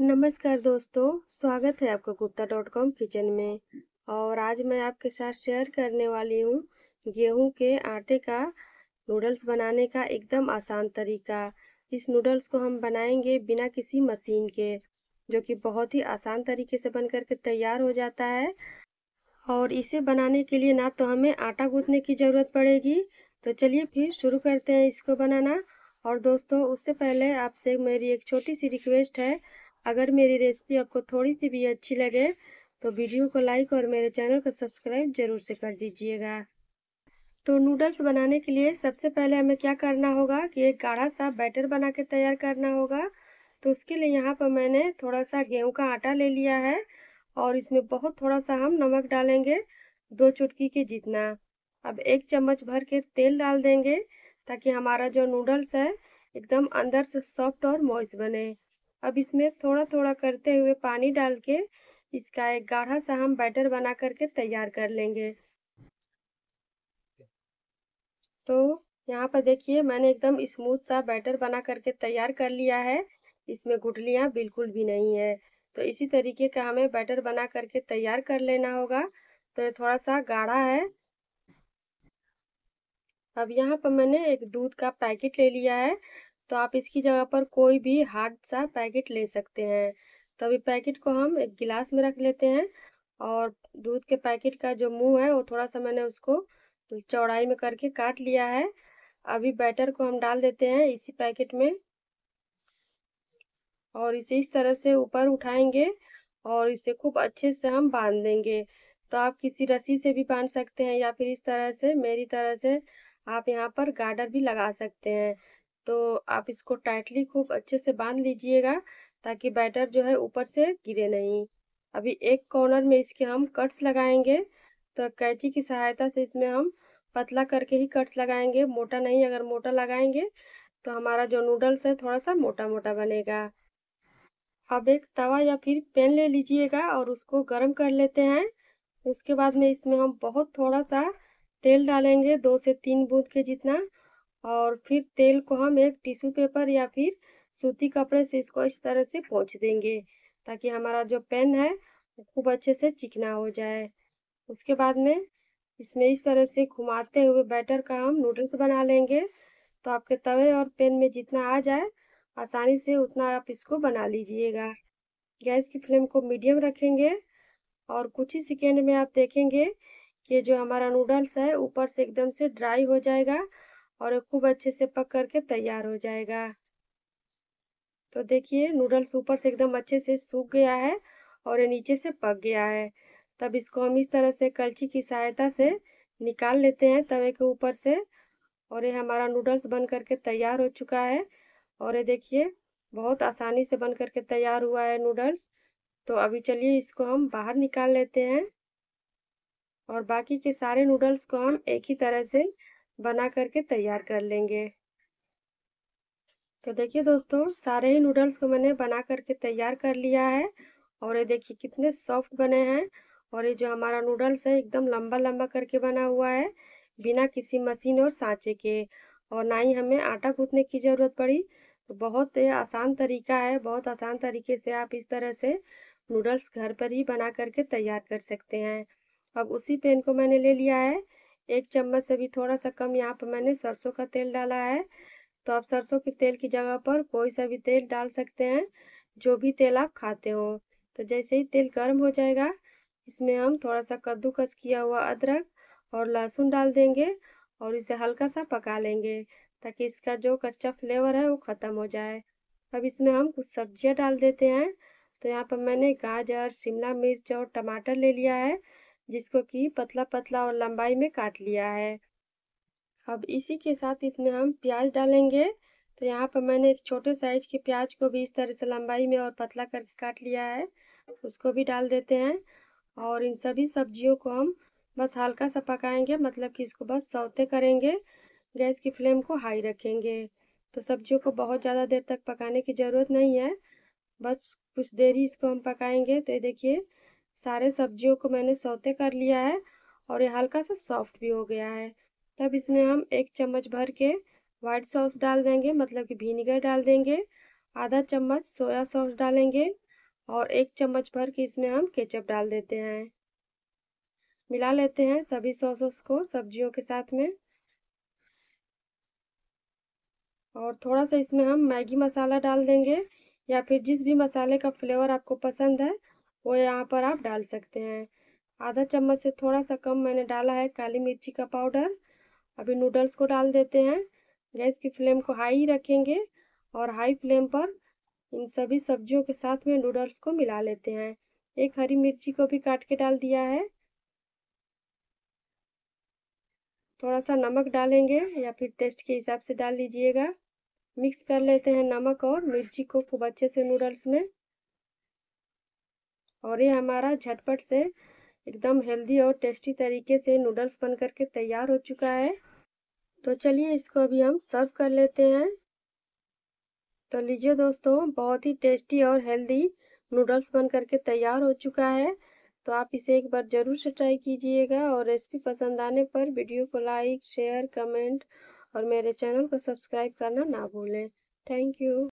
नमस्कार दोस्तों स्वागत है आपका गुप्ता डॉट कॉम किचन में और आज मैं आपके साथ शेयर करने वाली हूँ गेहूं के आटे का नूडल्स बनाने का एकदम आसान तरीका इस नूडल्स को हम बनाएंगे बिना किसी मशीन के जो कि बहुत ही आसान तरीके से बन करके तैयार हो जाता है और इसे बनाने के लिए ना तो हमें आटा गूँथने की ज़रूरत पड़ेगी तो चलिए फिर शुरू करते हैं इसको बनाना और दोस्तों उससे पहले आपसे मेरी एक छोटी सी रिक्वेस्ट है अगर मेरी रेसिपी आपको थोड़ी सी भी अच्छी लगे तो वीडियो को लाइक और मेरे चैनल को सब्सक्राइब जरूर से कर दीजिएगा तो नूडल्स बनाने के लिए सबसे पहले हमें क्या करना होगा कि एक गाढ़ा सा बैटर बना के तैयार करना होगा तो उसके लिए यहाँ पर मैंने थोड़ा सा गेहूं का आटा ले लिया है और इसमें बहुत थोड़ा सा हम नमक डालेंगे दो चुटकी के जितना अब एक चम्मच भर के तेल डाल देंगे ताकि हमारा जो नूडल्स है एकदम अंदर से सॉफ्ट और मॉइस्ट बने अब इसमें थोड़ा थोड़ा करते हुए पानी डाल के इसका एक गाढ़ा सा हम बैटर बना करके तैयार कर लेंगे तो यहाँ पर देखिए मैंने एकदम स्मूथ सा बैटर बना करके तैयार कर लिया है इसमें गुटलियाँ बिल्कुल भी नहीं है तो इसी तरीके का हमें बैटर बना करके तैयार कर लेना होगा तो ये थोड़ा सा गाढ़ा है अब यहाँ पर मैंने एक दूध का पैकेट ले लिया है तो आप इसकी जगह पर कोई भी हार्ड सा पैकेट ले सकते हैं तो अभी पैकेट को हम एक गिलास में रख लेते हैं और दूध के पैकेट का जो मुंह है वो थोड़ा सा मैंने उसको चौड़ाई में करके काट लिया है अभी बैटर को हम डाल देते हैं इसी पैकेट में और इसे इस तरह से ऊपर उठाएंगे और इसे खूब अच्छे से हम बांध देंगे तो आप किसी रस्सी से भी बांध सकते हैं या फिर इस तरह से मेरी तरह से आप यहाँ पर गार्डर भी लगा सकते हैं तो आप इसको टाइटली खूब अच्छे से बांध लीजिएगा ताकि बैटर जो है ऊपर से गिरे नहीं अभी एक कॉर्नर में इसके हम कट्स लगाएंगे तो कैंची की सहायता से इसमें हम पतला करके ही कट्स लगाएंगे मोटा नहीं अगर मोटा लगाएंगे तो हमारा जो नूडल्स है थोड़ा सा मोटा मोटा बनेगा अब एक तवा या फिर पेन ले लीजिएगा और उसको गर्म कर लेते हैं उसके बाद में इसमें हम बहुत थोड़ा सा तेल डालेंगे दो से तीन बूंद के जितना और फिर तेल को हम एक टिश्यू पेपर या फिर सूती कपड़े से इसको इस तरह से पोंछ देंगे ताकि हमारा जो पेन है वो खूब अच्छे से चिकना हो जाए उसके बाद में इसमें इस तरह से घुमाते हुए बैटर का हम नूडल्स बना लेंगे तो आपके तवे और पेन में जितना आ जाए आसानी से उतना आप इसको बना लीजिएगा गैस की फ्लेम को मीडियम रखेंगे और कुछ ही सेकेंड में आप देखेंगे कि जो हमारा नूडल्स है ऊपर से एकदम से ड्राई हो जाएगा और खूब अच्छे से पक करके तैयार हो जाएगा तो देखिए नूडल्स ऊपर से एकदम अच्छे से सूख गया है और ये नीचे से पक गया है तब इसको हम इस तरह से कलची की सहायता से निकाल लेते हैं तवे के ऊपर से और ये हमारा नूडल्स बन करके तैयार हो चुका है और ये देखिए बहुत आसानी से बन करके तैयार हुआ है नूडल्स तो अभी चलिए इसको हम बाहर निकाल लेते हैं और बाकी के सारे नूडल्स को हम एक ही तरह से बना करके तैयार कर लेंगे तो देखिए दोस्तों सारे ही नूडल्स को मैंने बना करके तैयार कर लिया है और ये देखिए कितने सॉफ्ट बने हैं और ये जो हमारा नूडल्स है एकदम लंबा लंबा करके बना हुआ है बिना किसी मशीन और सांचे के और ना ही हमें आटा गूंथने की ज़रूरत पड़ी तो बहुत आसान तरीका है बहुत आसान तरीके से आप इस तरह से नूडल्स घर पर ही बना करके तैयार कर सकते हैं अब उसी पेन को मैंने ले लिया है एक चम्मच से भी थोड़ा सा कम यहाँ पर मैंने सरसों का तेल डाला है तो आप सरसों के तेल की जगह पर कोई सा भी तेल डाल सकते हैं जो भी तेल आप खाते हो तो जैसे ही तेल गर्म हो जाएगा इसमें हम थोड़ा सा कद्दूकस किया हुआ अदरक और लहसुन डाल देंगे और इसे हल्का सा पका लेंगे ताकि इसका जो कच्चा फ्लेवर है वो ख़त्म हो जाए अब इसमें हम कुछ सब्जियां डाल देते हैं तो यहाँ पर मैंने गाजर शिमला मिर्च और टमाटर ले लिया है जिसको कि पतला पतला और लंबाई में काट लिया है अब इसी के साथ इसमें हम प्याज डालेंगे तो यहाँ पर मैंने एक छोटे साइज के प्याज को भी इस तरह से लंबाई में और पतला करके काट लिया है उसको भी डाल देते हैं और इन सभी सब्जियों को हम बस हल्का सा पकाएंगे मतलब कि इसको बस सौते करेंगे गैस की फ्लेम को हाई रखेंगे तो सब्जियों को बहुत ज़्यादा देर तक पकाने की ज़रूरत नहीं है बस कुछ देर ही इसको हम पकाएंगे तो ये देखिए सारे सब्जियों को मैंने सौते कर लिया है और ये हल्का सा सॉफ्ट भी हो गया है तब इसमें हम एक चम्मच भर के वाइट सॉस डाल देंगे मतलब कि विनीगर डाल देंगे आधा चम्मच सोया सॉस डालेंगे और एक चम्मच भर के इसमें हम केचप डाल देते हैं मिला लेते हैं सभी सॉसेस को सब्जियों के साथ में और थोड़ा सा इसमें हम मैगी मसाला डाल देंगे या फिर जिस भी मसाले का फ्लेवर आपको पसंद है वो यहाँ पर आप डाल सकते हैं आधा चम्मच से थोड़ा सा कम मैंने डाला है काली मिर्ची का पाउडर अभी नूडल्स को डाल देते हैं गैस की फ्लेम को हाई रखेंगे और हाई फ्लेम पर इन सभी सब्जियों के साथ में नूडल्स को मिला लेते हैं एक हरी मिर्ची को भी काट के डाल दिया है थोड़ा सा नमक डालेंगे या फिर टेस्ट के हिसाब से डाल लीजिएगा मिक्स कर लेते हैं नमक और मिर्ची को खूब अच्छे से नूडल्स में और ये हमारा झटपट से एकदम हेल्दी और टेस्टी तरीके से नूडल्स बन करके तैयार हो चुका है तो चलिए इसको अभी हम सर्व कर लेते हैं तो लीजिए दोस्तों बहुत ही टेस्टी और हेल्दी नूडल्स बन करके तैयार हो चुका है तो आप इसे एक बार ज़रूर से ट्राई कीजिएगा और रेसिपी पसंद आने पर वीडियो को लाइक शेयर कमेंट और मेरे चैनल को सब्सक्राइब करना ना भूलें थैंक यू